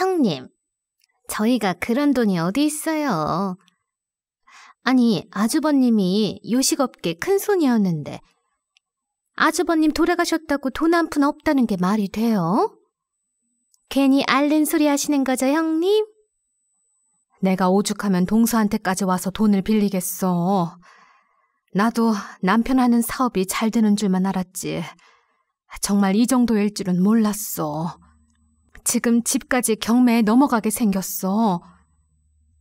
형님, 저희가 그런 돈이 어디 있어요. 아니, 아주버님이 요식업계 큰손이었는데 아주버님 돌아가셨다고 돈 한 푼 없다는 게 말이 돼요? 괜히 알는 소리 하시는 거죠, 형님? 내가 오죽하면 동서한테까지 와서 돈을 빌리겠어. 나도 남편 하는 사업이 잘 되는 줄만 알았지. 정말 이 정도일 줄은 몰랐어. 지금 집까지 경매에 넘어가게 생겼어.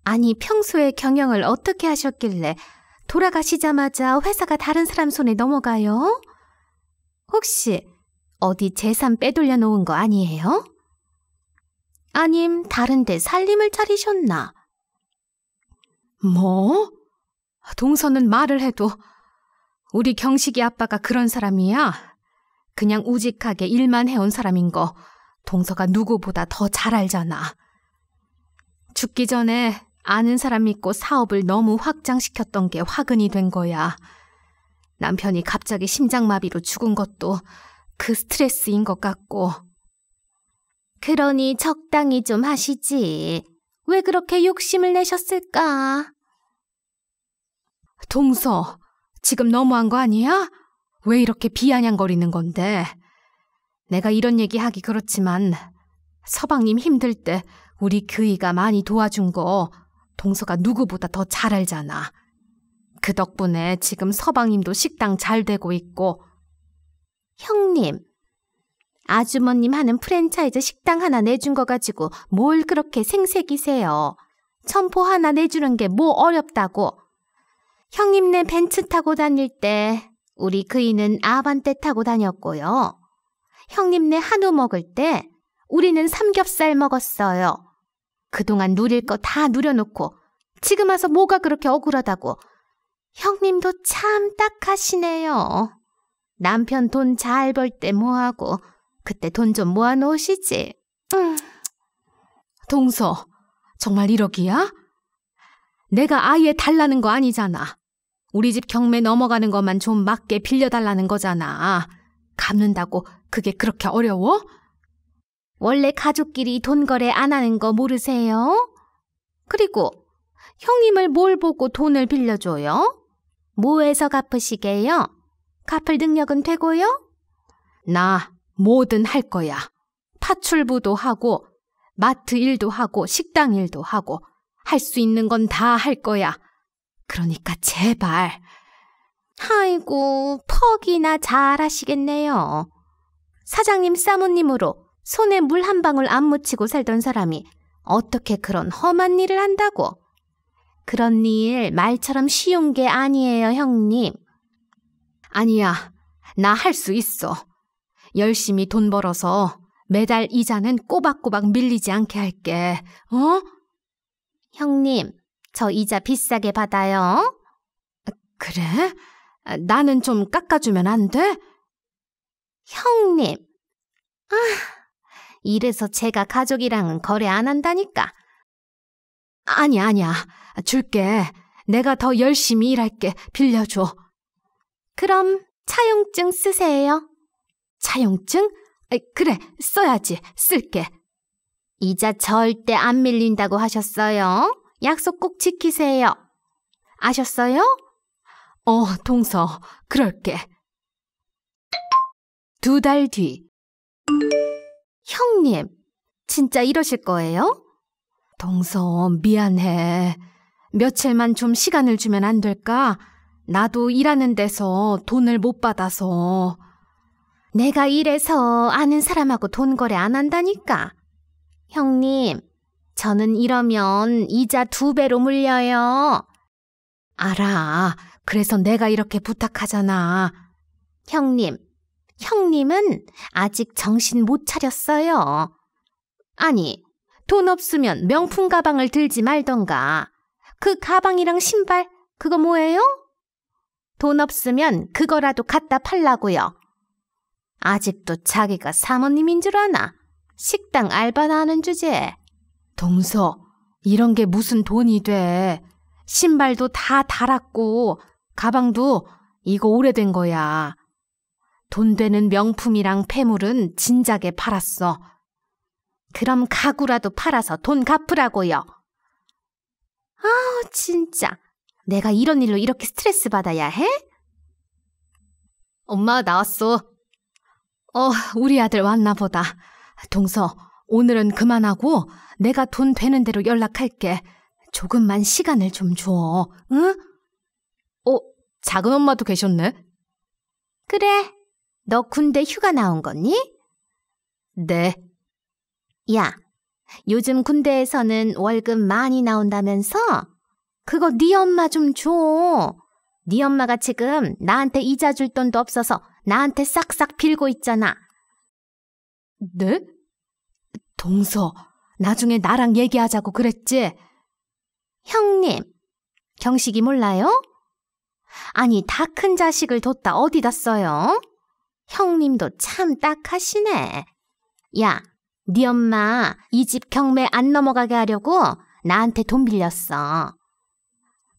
아니, 평소에 경영을 어떻게 하셨길래 돌아가시자마자 회사가 다른 사람 손에 넘어가요? 혹시 어디 재산 빼돌려 놓은 거 아니에요? 아님 다른데 살림을 차리셨나? 뭐? 동서는 말을 해도 우리 경식이 아빠가 그런 사람이야. 그냥 우직하게 일만 해온 사람인 거 동서가 누구보다 더 잘 알잖아. 죽기 전에 아는 사람 믿고 사업을 너무 확장시켰던 게 화근이 된 거야. 남편이 갑자기 심장마비로 죽은 것도 그 스트레스인 것 같고. 그러니 적당히 좀 하시지. 왜 그렇게 욕심을 내셨을까? 동서, 지금 너무한 거 아니야? 왜 이렇게 비아냥거리는 건데? 내가 이런 얘기 하기 그렇지만 서방님 힘들 때 우리 그이가 많이 도와준 거 동서가 누구보다 더 잘 알잖아. 그 덕분에 지금 서방님도 식당 잘 되고 있고 형님, 아주머님 하는 프랜차이즈 식당 하나 내준 거 가지고 뭘 그렇게 생색이세요. 점포 하나 내주는 게 뭐 어렵다고. 형님네 벤츠 타고 다닐 때 우리 그이는 아반떼 타고 다녔고요. 형님네 한우 먹을 때 우리는 삼겹살 먹었어요. 그동안 누릴 거 다 누려놓고 지금 와서 뭐가 그렇게 억울하다고. 형님도 참 딱하시네요. 남편 돈 잘 벌 때 뭐하고 그때 돈 좀 모아놓으시지. 음. 동서, 정말 1억이야? 내가 아예 달라는 거 아니잖아. 우리 집 경매 넘어가는 것만 좀 맞게 빌려달라는 거잖아. 갚는다고 그게 그렇게 어려워? 원래 가족끼리 돈 거래 안 하는 거 모르세요? 그리고 형님을 뭘 보고 돈을 빌려줘요? 뭐해서 갚으시게요? 갚을 능력은 되고요? 나 뭐든 할 거야. 파출부도 하고 마트 일도 하고 식당 일도 하고 할 수 있는 건 다 할 거야. 그러니까 제발. 아이고, 퍽이나 잘하시겠네요. 사장님 사모님으로 손에 물 한 방울 안 묻히고 살던 사람이 어떻게 그런 험한 일을 한다고? 그런 일 말처럼 쉬운 게 아니에요, 형님. 아니야, 나 할 수 있어. 열심히 돈 벌어서 매달 이자는 꼬박꼬박 밀리지 않게 할게. 어? 형님, 저 이자 비싸게 받아요. 아, 그래? 나는 좀 깎아주면 안 돼? 형님. 아, 이래서 제가 가족이랑은 거래 안 한다니까. 아니, 아니야. 줄게. 내가 더 열심히 일할게. 빌려줘. 그럼 차용증 쓰세요. 차용증? 그래, 써야지. 쓸게. 이자 절대 안 밀린다고 하셨어요. 약속 꼭 지키세요. 아셨어요? 어, 동서, 그럴게. 두달 뒤. 형님, 진짜 이러실 거예요? 동선, 미안해. 며칠만 좀 시간을 주면 안 될까? 나도 일하는 데서 돈을 못 받아서. 내가 일해서 아는 사람하고 돈 거래 안 한다니까. 형님, 저는 이러면 이자 두 배로 물려요. 알아. 그래서 내가 이렇게 부탁하잖아. 형님, 형님은 아직 정신 못 차렸어요. 아니, 돈 없으면 명품 가방을 들지 말던가. 그 가방이랑 신발, 그거 뭐예요? 돈 없으면 그거라도 갖다 팔라고요. 아직도 자기가 사모님인 줄 아나? 식당 알바나 하는 주제에. 동서, 이런 게 무슨 돈이 돼. 신발도 다 달았고, 가방도 이거 오래된 거야. 돈 되는 명품이랑 폐물은 진작에 팔았어. 그럼 가구라도 팔아서 돈 갚으라고요. 아우, 진짜. 내가 이런 일로 이렇게 스트레스 받아야 해? 엄마 나왔어. 어, 우리 아들 왔나 보다. 동서, 오늘은 그만하고 내가 돈 되는 대로 연락할게. 조금만 시간을 좀 줘, 응? 어, 작은 엄마도 계셨네? 그래, 너 군대 휴가 나온 거니? 네. 야, 요즘 군대에서는 월급 많이 나온다면서? 그거 네 엄마 좀 줘. 네 엄마가 지금 나한테 이자 줄 돈도 없어서 나한테 싹싹 빌고 있잖아. 네? 동서, 나중에 나랑 얘기하자고 그랬지? 형님, 경식이 몰라요? 아니, 다 큰 자식을 뒀다 어디다 써요? 형님도 참 딱하시네. 야, 네 엄마 이 집 경매 안 넘어가게 하려고 나한테 돈 빌렸어.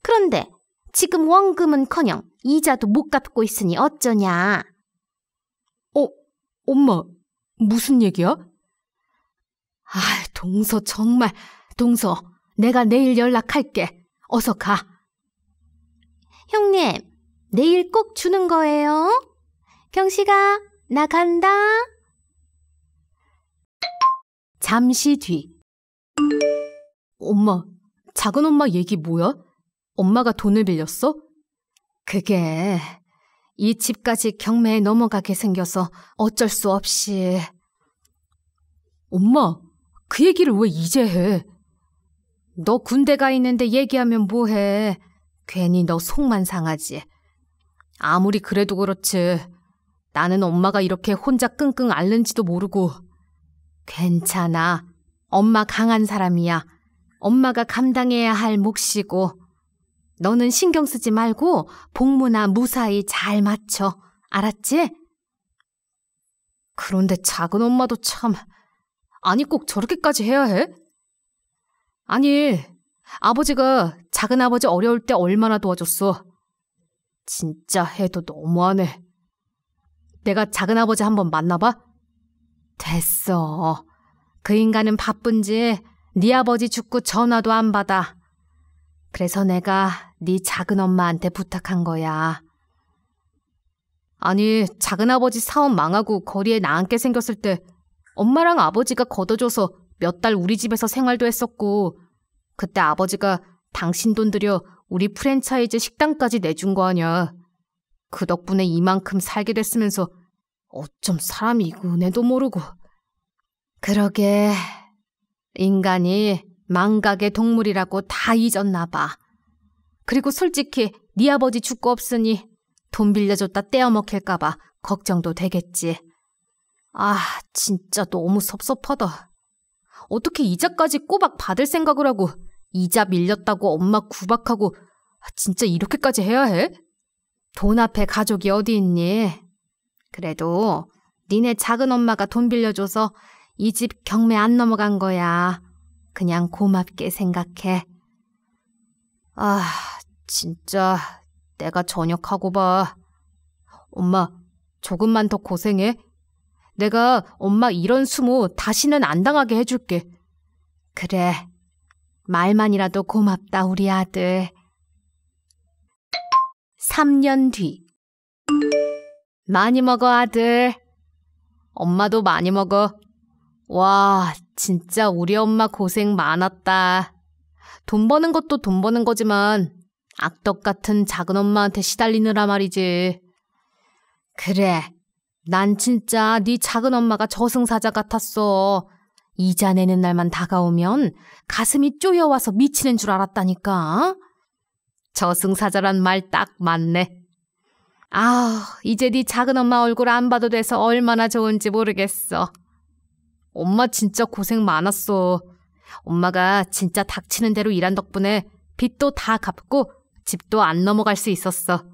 그런데 지금 원금은커녕 이자도 못 갚고 있으니 어쩌냐. 어, 엄마 무슨 얘기야? 아, 동서 정말 동서 내가 내일 연락할게. 어서 가. 형님, 내일 꼭 주는 거예요? 경씨가 나 간다. 잠시 뒤. 엄마, 작은 엄마 얘기 뭐야? 엄마가 돈을 빌렸어? 그게 이 집까지 경매에 넘어가게 생겨서 어쩔 수 없이. 엄마, 그 얘기를 왜 이제 해? 너 군대 가 있는데 얘기하면 뭐해? 괜히 너 속만 상하지. 아무리 그래도 그렇지. 나는 엄마가 이렇게 혼자 끙끙 앓는지도 모르고. 괜찮아. 엄마 강한 사람이야. 엄마가 감당해야 할 몫이고. 너는 신경 쓰지 말고 복무나 무사히 잘 맞춰. 알았지? 그런데 작은 엄마도 참. 아니, 꼭 저렇게까지 해야 해? 아니, 아버지가 작은 아버지 어려울 때 얼마나 도와줬어. 진짜 해도 너무하네. 내가 작은아버지 한번 만나봐? 됐어. 그 인간은 바쁜지 네 아버지 죽고 전화도 안 받아. 그래서 내가 네 작은 엄마한테 부탁한 거야. 아니, 작은아버지 사업 망하고 거리에 나앉게 생겼을 때 엄마랑 아버지가 걷어줘서 몇 달 우리 집에서 생활도 했었고 그때 아버지가 당신 돈 들여 우리 프랜차이즈 식당까지 내준 거 아냐. 그 덕분에 이만큼 살게 됐으면서 어쩜 사람이 은혜도 모르고. 그러게, 인간이 망각의 동물이라고 다 잊었나 봐. 그리고 솔직히 네 아버지 죽고 없으니 돈 빌려줬다 떼어먹힐까 봐 걱정도 되겠지. 아, 진짜 너무 섭섭하다. 어떻게 이자까지 꼬박 받을 생각을 하고 이자 밀렸다고 엄마 구박하고 진짜 이렇게까지 해야 해? 돈 앞에 가족이 어디 있니? 그래도 니네 작은 엄마가 돈 빌려줘서 이 집 경매 안 넘어간 거야. 그냥 고맙게 생각해. 아, 진짜 내가 전역하고 봐. 엄마, 조금만 더 고생해. 내가 엄마 이런 수모 다시는 안 당하게 해줄게. 그래. 말만이라도 고맙다, 우리 아들. 3년 뒤. 많이 먹어, 아들. 엄마도 많이 먹어. 와, 진짜 우리 엄마 고생 많았다. 돈 버는 것도 돈 버는 거지만, 악덕 같은 작은 엄마한테 시달리느라 말이지. 그래. 난 진짜 네 작은 엄마가 저승사자 같았어. 이자 내는 날만 다가오면 가슴이 쪼여와서 미치는 줄 알았다니까. 저승사자란 말 딱 맞네. 아, 이제 네 작은 엄마 얼굴 안 봐도 돼서 얼마나 좋은지 모르겠어. 엄마 진짜 고생 많았어. 엄마가 진짜 닥치는 대로 일한 덕분에 빚도 다 갚고 집도 안 넘어갈 수 있었어.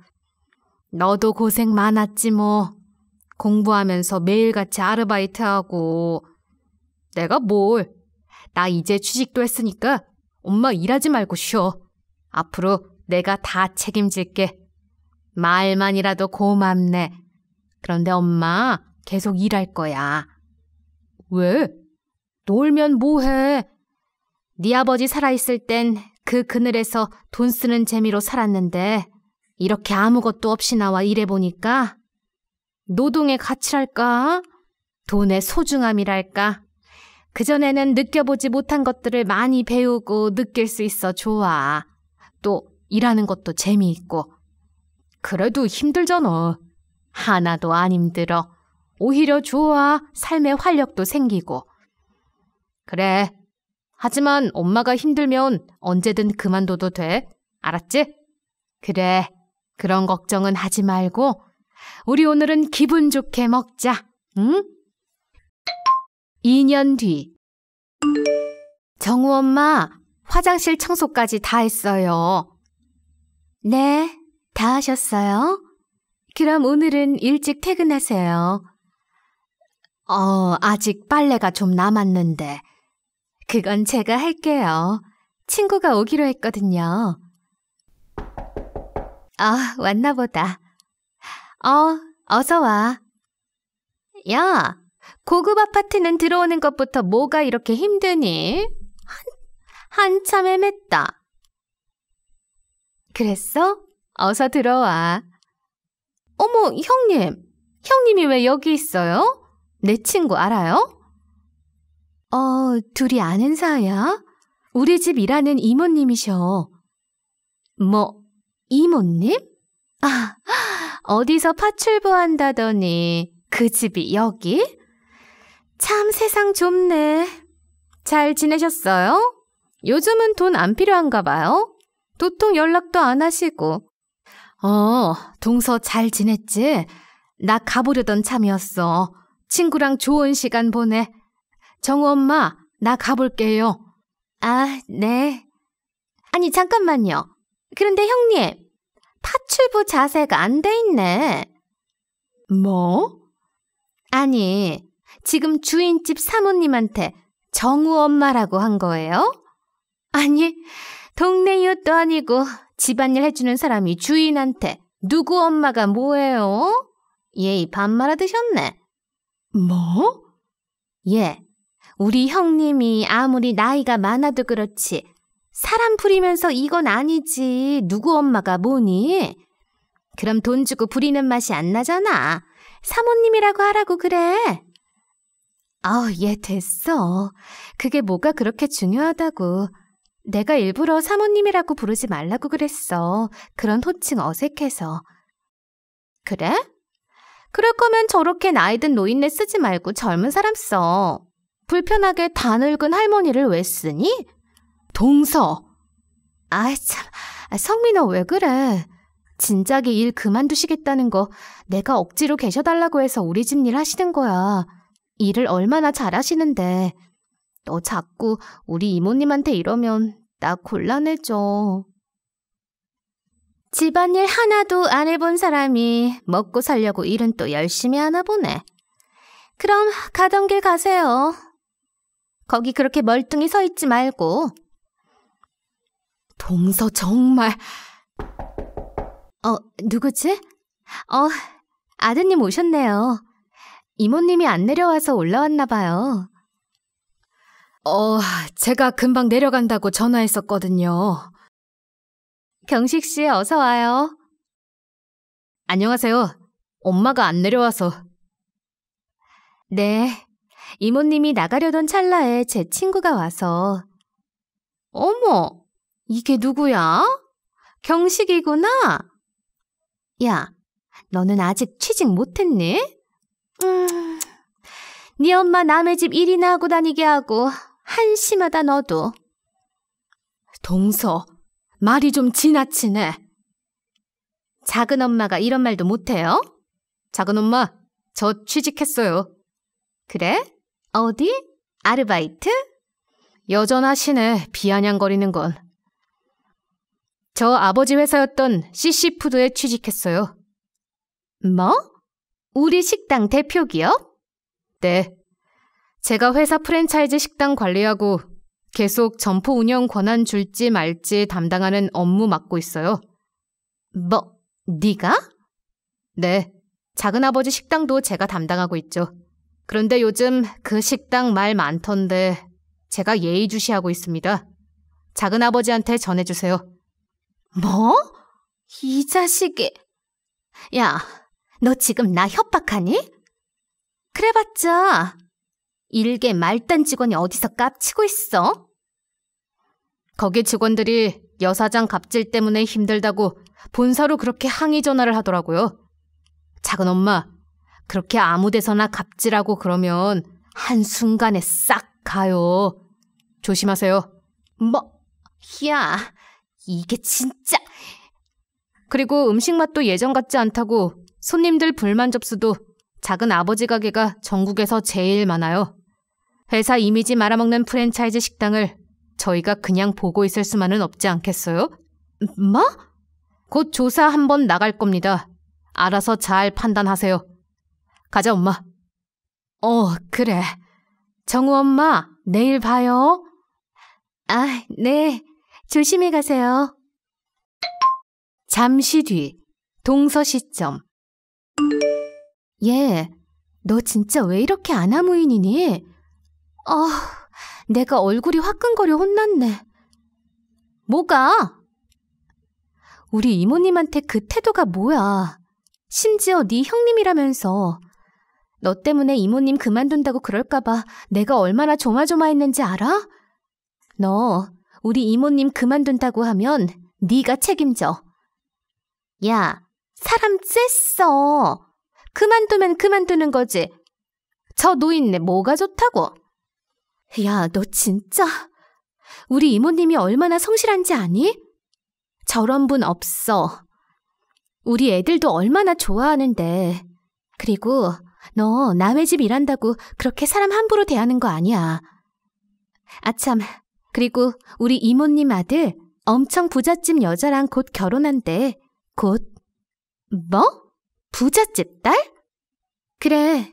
너도 고생 많았지 뭐. 공부하면서 매일같이 아르바이트하고. 내가 뭘. 나 이제 취직도 했으니까 엄마 일하지 말고 쉬어. 앞으로 내가 다 책임질게. 말만이라도 고맙네. 그런데 엄마, 계속 일할 거야. 왜? 놀면 뭐해? 네 아버지 살아있을 땐 그 그늘에서 돈 쓰는 재미로 살았는데 이렇게 아무것도 없이 나와 일해보니까 노동의 가치랄까? 돈의 소중함이랄까? 그전에는 느껴보지 못한 것들을 많이 배우고 느낄 수 있어 좋아. 또 일하는 것도 재미있고. 그래도 힘들잖아. 하나도 안 힘들어. 오히려 좋아. 삶의 활력도 생기고. 그래. 하지만 엄마가 힘들면 언제든 그만둬도 돼. 알았지? 그래. 그런 걱정은 하지 말고 우리 오늘은 기분 좋게 먹자. 응? 2년 뒤. 정우 엄마, 화장실 청소까지 다 했어요. 네, 다 하셨어요? 그럼 오늘은 일찍 퇴근하세요. 어, 아직 빨래가 좀 남았는데. 그건 제가 할게요. 친구가 오기로 했거든요. 아, 어, 왔나 보다. 어, 어서 와. 야, 고급 아파트는 들어오는 것부터 뭐가 이렇게 힘드니? 한, 한참 헤맸다. 그랬어? 어서 들어와. 어머, 형님. 형님이 왜 여기 있어요? 내 친구 알아요? 어, 둘이 아는 사이야? 우리 집 일하는 이모님이셔. 뭐, 이모님? 아, 어디서 파출부한다더니 그 집이 여기? 참 세상 좁네. 잘 지내셨어요? 요즘은 돈 안 필요한가 봐요? 도통 연락도 안 하시고. 어, 동서 잘 지냈지? 나 가보려던 참이었어. 친구랑 좋은 시간 보내. 정우 엄마, 나 가볼게요. 아, 네. 아니, 잠깐만요. 그런데 형님, 파출부 자세가 안 돼 있네. 뭐? 아니, 지금 주인집 사모님한테 정우 엄마라고 한 거예요? 아니, 동네이웃도 아니고 집안일 해주는 사람이 주인한테 누구 엄마가 뭐예요? 예이 밥 말아 드셨네. 뭐? 예, 우리 형님이 아무리 나이가 많아도 그렇지 사람 부리면서 이건 아니지 누구 엄마가 뭐니? 그럼 돈 주고 부리는 맛이 안 나잖아. 사모님이라고 하라고 그래. 아 예, 됐어. 그게 뭐가 그렇게 중요하다고. 내가 일부러 사모님이라고 부르지 말라고 그랬어. 그런 호칭 어색해서. 그래? 그럴 거면 저렇게 나이든 노인네 쓰지 말고 젊은 사람 써. 불편하게 다 늙은 할머니를 왜 쓰니? 동서! 아이 참, 아, 성민아 왜 그래? 진작에 일 그만두시겠다는 거 내가 억지로 계셔달라고 해서 우리 집 일 하시는 거야. 일을 얼마나 잘하시는데. 너 자꾸 우리 이모님한테 이러면 나 곤란해져. 집안일 하나도 안 해본 사람이 먹고 살려고 일은 또 열심히 하나 보네. 그럼 가던 길 가세요. 거기 그렇게 멀뚱히 서 있지 말고. 동서 정말. 어, 누구지? 어, 아드님 오셨네요. 이모님이 안 내려와서 올라왔나 봐요. 어, 제가 금방 내려간다고 전화했었거든요. 경식 씨, 어서 와요. 안녕하세요. 엄마가 안 내려와서. 네. 이모님이 나가려던 찰나에 제 친구가 와서. 어머, 이게 누구야? 경식이구나? 야, 너는 아직 취직 못했니? 음, 네 엄마 남의 집 일이나 하고 다니게 하고 한심하다 너도. 동서, 말이 좀 지나치네. 작은 엄마가 이런 말도 못해요? 작은 엄마, 저 취직했어요. 그래? 어디? 아르바이트? 여전하시네, 비아냥거리는 건. 저 아버지 회사였던 CC푸드에 취직했어요. 뭐? 우리 식당 대표 기업? 네, 제가 회사 프랜차이즈 식당 관리하고 계속 점포 운영 권한 줄지 말지 담당하는 업무 맡고 있어요. 뭐, 네가? 네, 작은아버지 식당도 제가 담당하고 있죠. 그런데 요즘 그 식당 말 많던데 제가 예의주시하고 있습니다. 작은아버지한테 전해주세요. 뭐? 이 자식이... 야, 너 지금 나 협박하니? 그래봤자 일개 말단 직원이 어디서 깝치고 있어? 거기 직원들이 여사장 갑질 때문에 힘들다고 본사로 그렇게 항의 전화를 하더라고요. 작은 엄마, 그렇게 아무 데서나 갑질하고 그러면 한순간에 싹 가요. 조심하세요. 뭐, 야, 이게 진짜. 그리고 음식 맛도 예전 같지 않다고 손님들 불만 접수도 작은 아버지 가게가 전국에서 제일 많아요. 회사 이미지 말아먹는 프랜차이즈 식당을 저희가 그냥 보고 있을 수만은 없지 않겠어요? 뭐? 곧 조사 한번 나갈 겁니다. 알아서 잘 판단하세요. 가자, 엄마. 어, 그래. 정우 엄마, 내일 봐요. 아, 네. 조심히 가세요. 잠시 뒤, 동서 시점. 예, 너 진짜 왜 이렇게 아나무인이니? 아, 내가 얼굴이 화끈거려 혼났네. 뭐가? 우리 이모님한테 그 태도가 뭐야. 심지어 네 형님이라면서. 너 때문에 이모님 그만둔다고 그럴까봐 내가 얼마나 조마조마했는지 알아? 너 우리 이모님 그만둔다고 하면 네가 책임져. 야, 사람 쬐어 그만두면 그만두는 거지. 저 노인네 뭐가 좋다고? 야, 너 진짜 우리 이모님이 얼마나 성실한지 아니? 저런 분 없어. 우리 애들도 얼마나 좋아하는데. 그리고 너 남의 집 일한다고 그렇게 사람 함부로 대하는 거 아니야. 아참, 그리고 우리 이모님 아들 엄청 부잣집 여자랑 곧 결혼한대. 곧. 뭐? 부잣집 딸? 그래,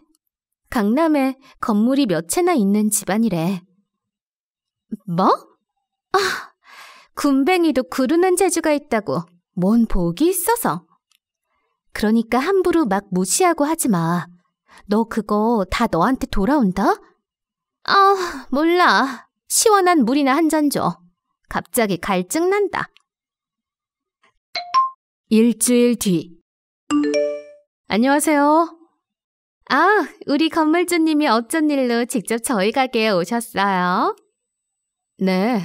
강남에 건물이 몇 채나 있는 집안이래. 뭐? 아, 군뱅이도 구르는 재주가 있다고 뭔 복이 있어서. 그러니까 함부로 막 무시하고 하지 마. 너 그거 다 너한테 돌아온다? 아, 몰라. 시원한 물이나 한 잔 줘. 갑자기 갈증난다. 일주일 뒤. 안녕하세요. 아, 우리 건물주님이 어쩐 일로 직접 저희 가게에 오셨어요? 네.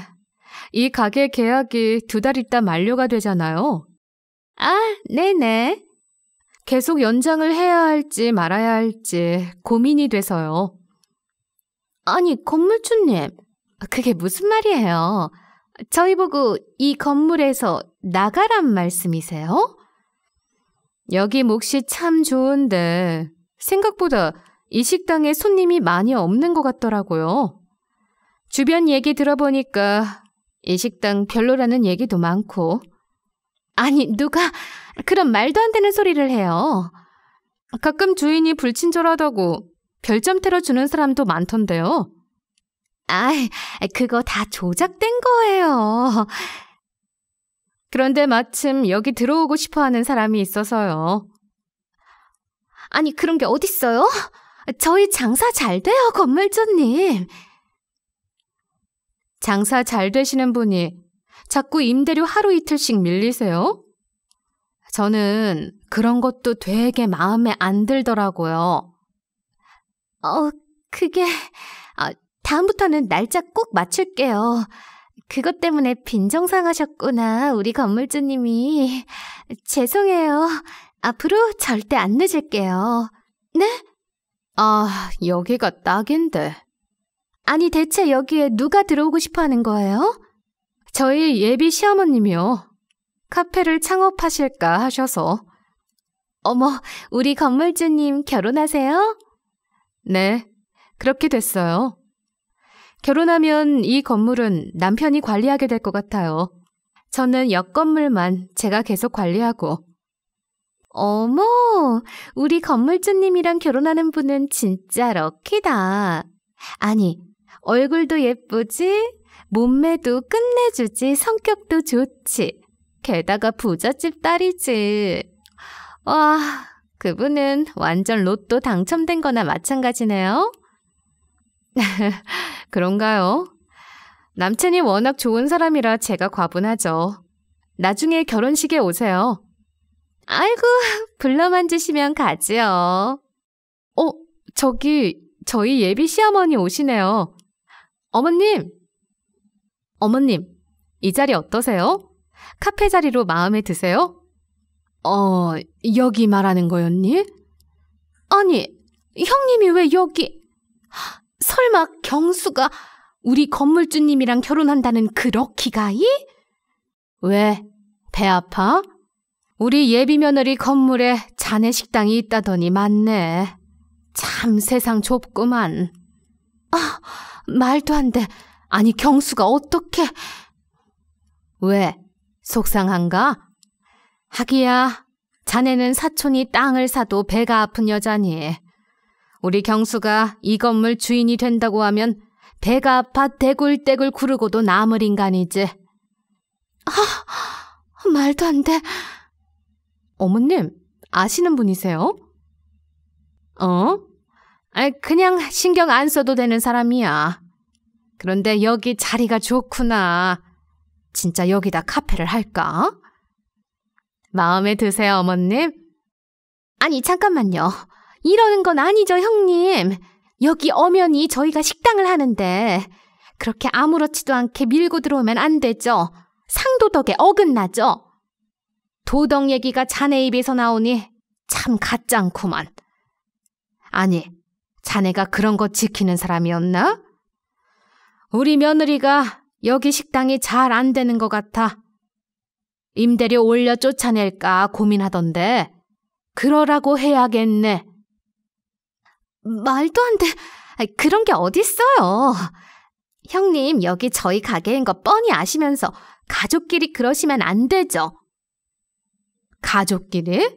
이 가게 계약이 두 달 있다 만료가 되잖아요. 아, 네네. 계속 연장을 해야 할지 말아야 할지 고민이 돼서요. 아니, 건물주님. 그게 무슨 말이에요? 저희 보고 이 건물에서 나가란 말씀이세요? 여기 몫이 참 좋은데 생각보다 이 식당에 손님이 많이 없는 것 같더라고요. 주변 얘기 들어보니까 이 식당 별로라는 얘기도 많고. 아니, 누가 그런 말도 안 되는 소리를 해요. 가끔 주인이 불친절하다고 별점 테러 주는 사람도 많던데요. 아, 그거 다 조작된 거예요. 그런데 마침 여기 들어오고 싶어 하는 사람이 있어서요. 아니 그런 게 어딨어요? 저희 장사 잘 돼요, 건물주님. 장사 잘 되시는 분이 자꾸 임대료 하루 이틀씩 밀리세요? 저는 그런 것도 되게 마음에 안 들더라고요. 어, 그게, 아, 다음부터는 날짜 꼭 맞출게요. 그것 때문에 빈정상하셨구나, 우리 건물주님이. 죄송해요. 앞으로 절대 안 늦을게요. 네? 아, 여기가 딱인데. 아니, 대체 여기에 누가 들어오고 싶어 하는 거예요? 저희 예비 시어머님이요. 카페를 창업하실까 하셔서. 어머, 우리 건물주님 결혼하세요? 네, 그렇게 됐어요. 결혼하면 이 건물은 남편이 관리하게 될 것 같아요. 저는 옆 건물만 제가 계속 관리하고 어머, 우리 건물주님이랑 결혼하는 분은 진짜 럭키다. 아니, 얼굴도 예쁘지? 몸매도 끝내주지, 성격도 좋지. 게다가 부잣집 딸이지. 와, 그분은 완전 로또 당첨된 거나 마찬가지네요. 그런가요? 남친이 워낙 좋은 사람이라 제가 과분하죠. 나중에 결혼식에 오세요. 아이고, 불러만 주시면 가지요. 어, 저기, 저희 예비 시어머니 오시네요. 어머님! 어머님, 이 자리 어떠세요? 카페 자리로 마음에 드세요? 어, 여기 말하는 거였니? 아니, 형님이 왜 여기? 설마 경수가 우리 건물주님이랑 결혼한다는 그렇기가이 왜? 배 아파? 우리 예비 며느리 건물에 자네 식당이 있다더니 맞네. 참 세상 좁구만. 아, 말도 안 돼. 아니 경수가 어떻게... 왜? 속상한가? 하기야, 자네는 사촌이 땅을 사도 배가 아픈 여자니. 우리 경수가 이 건물 주인이 된다고 하면 배가 아파 대굴대굴 구르고도 남을 인간이지. 아, 말도 안 돼. 어머님, 아시는 분이세요? 어? 아, 그냥 신경 안 써도 되는 사람이야. 그런데 여기 자리가 좋구나. 진짜 여기다 카페를 할까? 마음에 드세요, 어머님? 아니, 잠깐만요. 이러는 건 아니죠, 형님. 여기 엄연히 저희가 식당을 하는데 그렇게 아무렇지도 않게 밀고 들어오면 안 되죠. 상도덕에 어긋나죠. 도덕 얘기가 자네 입에서 나오니 참 가짱구만. 짜 아니, 자네가 그런 거 지키는 사람이었나? 우리 며느리가 여기 식당이 잘 안 되는 것 같아. 임대료 올려 쫓아낼까 고민하던데 그러라고 해야겠네. 말도 안 돼. 그런 게 어딨어요. 형님, 여기 저희 가게인 거 뻔히 아시면서 가족끼리 그러시면 안 되죠. 가족끼리?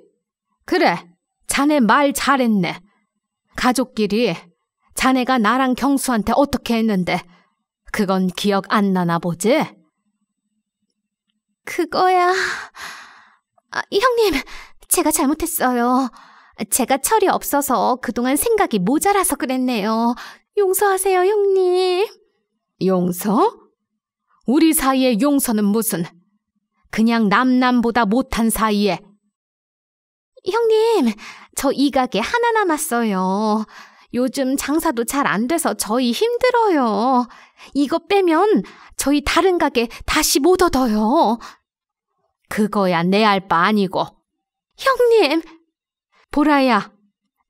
그래, 자네 말 잘했네. 가족끼리 자네가 나랑 경수한테 어떻게 했는데 그건 기억 안 나나 보지? 그거야... 아, 형님, 제가 잘못했어요. 제가 철이 없어서 그동안 생각이 모자라서 그랬네요. 용서하세요, 형님. 용서? 우리 사이에 용서는 무슨... 그냥 남남보다 못한 사이에. 형님, 저 이 가게 하나 남았어요. 요즘 장사도 잘 안 돼서 저희 힘들어요. 이거 빼면 저희 다른 가게 다시 못 얻어요. 그거야 내 알바 아니고. 형님! 보라야,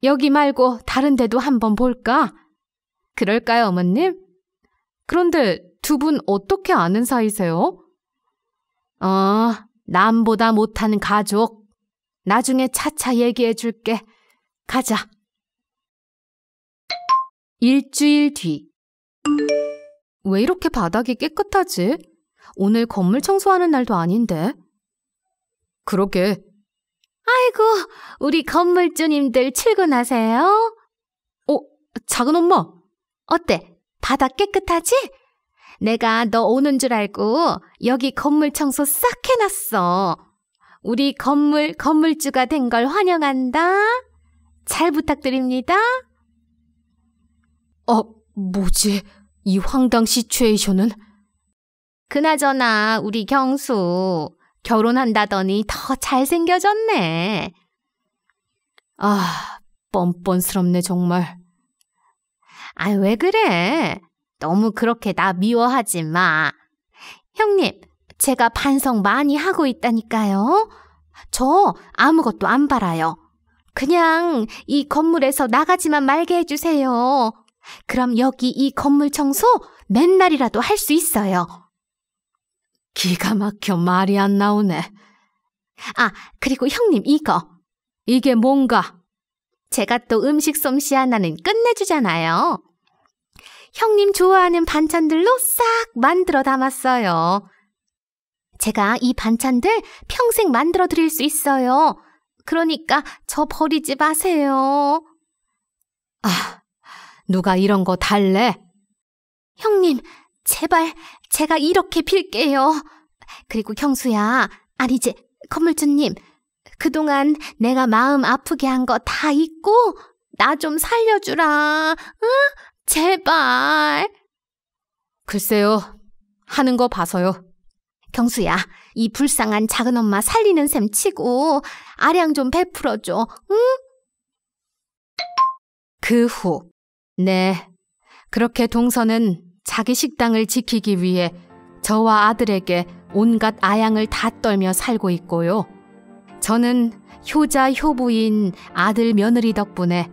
여기 말고 다른 데도 한번 볼까? 그럴까요, 어머님? 그런데 두 분 어떻게 아는 사이세요? 어, 남보다 못한 가족. 나중에 차차 얘기해 줄게. 가자. 일주일 뒤. 왜 이렇게 바닥이 깨끗하지? 오늘 건물 청소하는 날도 아닌데. 그러게. 아이고, 우리 건물주님들 출근하세요. 어, 작은 엄마. 어때? 바닥 깨끗하지? 내가 너 오는 줄 알고 여기 건물 청소 싹 해놨어. 우리 건물 건물주가 된 걸 환영한다. 잘 부탁드립니다. 어, 뭐지? 이 황당 시츄에이션은? 그나저나 우리 경수 결혼한다더니 더 잘생겨졌네. 아, 뻔뻔스럽네 정말. 아, 왜 그래? 너무 그렇게 나 미워하지 마. 형님, 제가 반성 많이 하고 있다니까요. 저 아무것도 안 바라요. 그냥 이 건물에서 나가지만 말게 해주세요. 그럼 여기 이 건물 청소 맨날이라도 할 수 있어요. 기가 막혀 말이 안 나오네. 아, 그리고 형님 이거. 이게 뭔가? 제가 또 음식 솜씨 하나는 끝내주잖아요. 형님 좋아하는 반찬들로 싹 만들어 담았어요. 제가 이 반찬들 평생 만들어 드릴 수 있어요. 그러니까 저 버리지 마세요. 아, 누가 이런 거 달래? 형님, 제발 제가 이렇게 빌게요. 그리고 경수야, 아니지, 건물주님. 그동안 내가 마음 아프게 한 거 다 잊고 나 좀 살려주라. 응? 제발. 글쎄요. 하는 거 봐서요. 경수야, 이 불쌍한 작은 엄마 살리는 셈 치고 아량 좀 베풀어줘, 응? 그 후, 네. 그렇게 동서는 자기 식당을 지키기 위해 저와 아들에게 온갖 아양을 다 떨며 살고 있고요. 저는 효자 효부인 아들 며느리 덕분에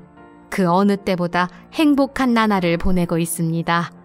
그 어느 때보다 행복한 나날을 보내고 있습니다.